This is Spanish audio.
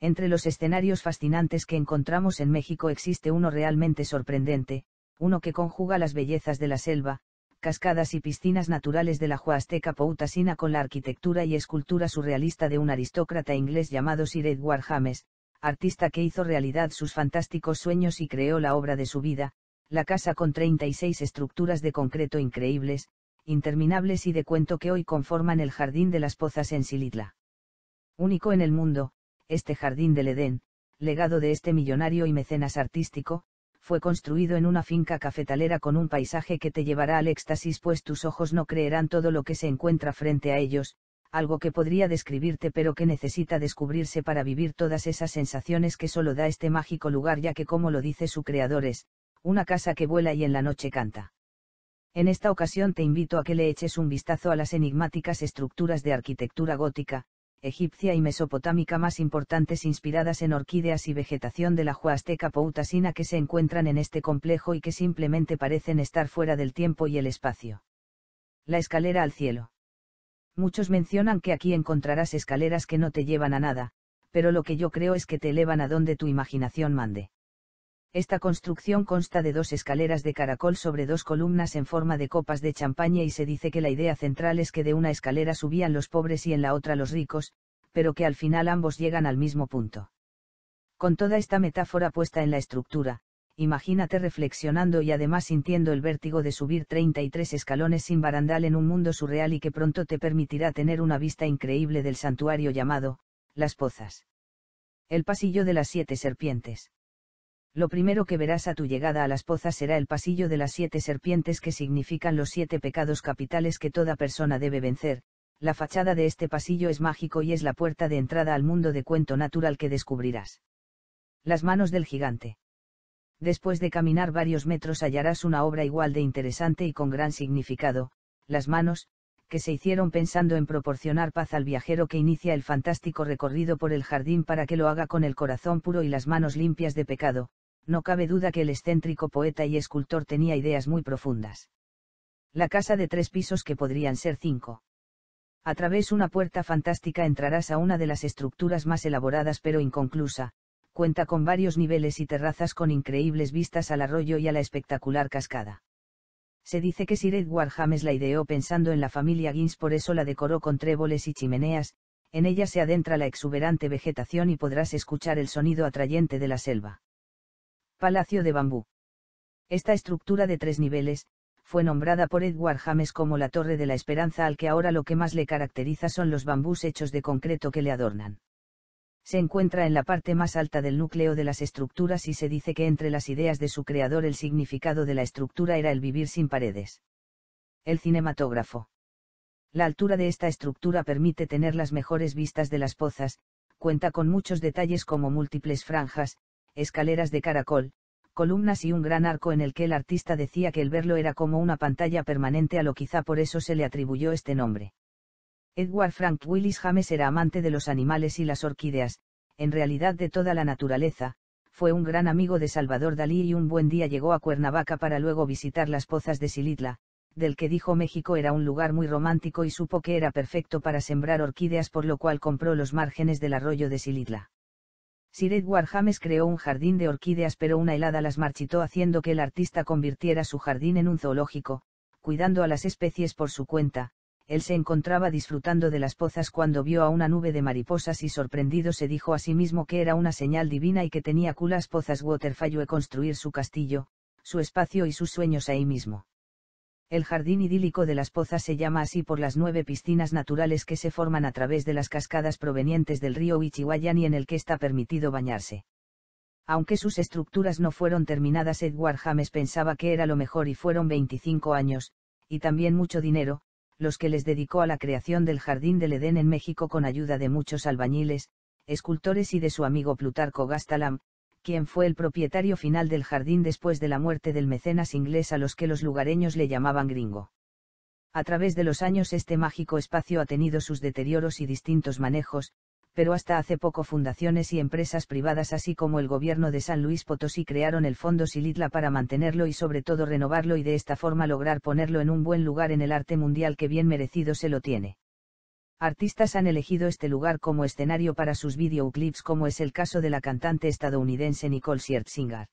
Entre los escenarios fascinantes que encontramos en México existe uno realmente sorprendente, uno que conjuga las bellezas de la selva, cascadas y piscinas naturales de la Huasteca Poutasina con la arquitectura y escultura surrealista de un aristócrata inglés llamado Sir Edward James, artista que hizo realidad sus fantásticos sueños y creó la obra de su vida, la casa con 36 estructuras de concreto increíbles, interminables y de cuento que hoy conforman el Jardín de las Pozas en Silitla. Único en el mundo, este jardín del Edén, legado de este millonario y mecenas artístico, fue construido en una finca cafetalera con un paisaje que te llevará al éxtasis pues tus ojos no creerán todo lo que se encuentra frente a ellos, algo que podría describirte pero que necesita descubrirse para vivir todas esas sensaciones que solo da este mágico lugar ya que como lo dice su creador es, una casa que vuela y en la noche canta. En esta ocasión te invito a que le eches un vistazo a las enigmáticas estructuras de arquitectura gótica, egipcia y mesopotámica más importantes inspiradas en orquídeas y vegetación de la Huasteca Poutasina que se encuentran en este complejo y que simplemente parecen estar fuera del tiempo y el espacio. La escalera al cielo. Muchos mencionan que aquí encontrarás escaleras que no te llevan a nada, pero lo que yo creo es que te elevan a donde tu imaginación mande. Esta construcción consta de dos escaleras de caracol sobre dos columnas en forma de copas de champaña y se dice que la idea central es que de una escalera subían los pobres y en la otra los ricos, pero que al final ambos llegan al mismo punto. Con toda esta metáfora puesta en la estructura, imagínate reflexionando y además sintiendo el vértigo de subir 33 escalones sin barandal en un mundo surreal y que pronto te permitirá tener una vista increíble del santuario llamado, Las Pozas. El pasillo de las siete serpientes lo primero que verás a tu llegada a las pozas será el pasillo de las siete serpientes que significan los siete pecados capitales que toda persona debe vencer. La fachada de este pasillo es mágico y es la puerta de entrada al mundo de cuento natural que descubrirás. Las manos del gigante. Después de caminar varios metros hallarás una obra igual de interesante y con gran significado, las manos, que se hicieron pensando en proporcionar paz al viajero que inicia el fantástico recorrido por el jardín para que lo haga con el corazón puro y las manos limpias de pecado, no cabe duda que el excéntrico poeta y escultor tenía ideas muy profundas. La casa de tres pisos que podrían ser cinco. A través una puerta fantástica entrarás a una de las estructuras más elaboradas pero inconclusa, cuenta con varios niveles y terrazas con increíbles vistas al arroyo y a la espectacular cascada. Se dice que Sir Edward James la ideó pensando en la familia Gins, por eso la decoró con tréboles y chimeneas, en ella se adentra la exuberante vegetación y podrás escuchar el sonido atrayente de la selva. Palacio de Bambú. Esta estructura de tres niveles, fue nombrada por Edward James como la Torre de la Esperanza al que ahora lo que más le caracteriza son los bambús hechos de concreto que le adornan. Se encuentra en la parte más alta del núcleo de las estructuras y se dice que entre las ideas de su creador el significado de la estructura era el vivir sin paredes. El cinematógrafo. La altura de esta estructura permite tener las mejores vistas de las pozas, cuenta con muchos detalles como múltiples franjas, escaleras de caracol, columnas y un gran arco en el que el artista decía que el verlo era como una pantalla permanente a lo quizá por eso se le atribuyó este nombre. Edward Frank Willis James era amante de los animales y las orquídeas, en realidad de toda la naturaleza, fue un gran amigo de Salvador Dalí y un buen día llegó a Cuernavaca para luego visitar las pozas de Silitla, del que dijo México era un lugar muy romántico y supo que era perfecto para sembrar orquídeas por lo cual compró los márgenes del arroyo de Silitla. Sir Edward James creó un jardín de orquídeas pero una helada las marchitó haciendo que el artista convirtiera su jardín en un zoológico, cuidando a las especies por su cuenta, él se encontraba disfrutando de las pozas cuando vio a una nube de mariposas y sorprendido se dijo a sí mismo que era una señal divina y que tenía culas pozas Waterfallue construir su castillo, su espacio y sus sueños ahí mismo. El jardín idílico de las pozas se llama así por las nueve piscinas naturales que se forman a través de las cascadas provenientes del río Ichiwayan y en el que está permitido bañarse. Aunque sus estructuras no fueron terminadas, Edward James pensaba que era lo mejor y fueron 25 años, y también mucho dinero, los que les dedicó a la creación del Jardín del Edén en México con ayuda de muchos albañiles, escultores y de su amigo Plutarco Gastalam, quien fue el propietario final del jardín después de la muerte del mecenas inglés a los que los lugareños le llamaban gringo. A través de los años este mágico espacio ha tenido sus deterioros y distintos manejos, pero hasta hace poco fundaciones y empresas privadas así como el gobierno de San Luis Potosí crearon el Fondo Silitla para mantenerlo y sobre todo renovarlo y de esta forma lograr ponerlo en un buen lugar en el arte mundial que bien merecido se lo tiene artistas han elegido este lugar como escenario para sus videoclips como es el caso de la cantante estadounidense Nicole Scherzinger.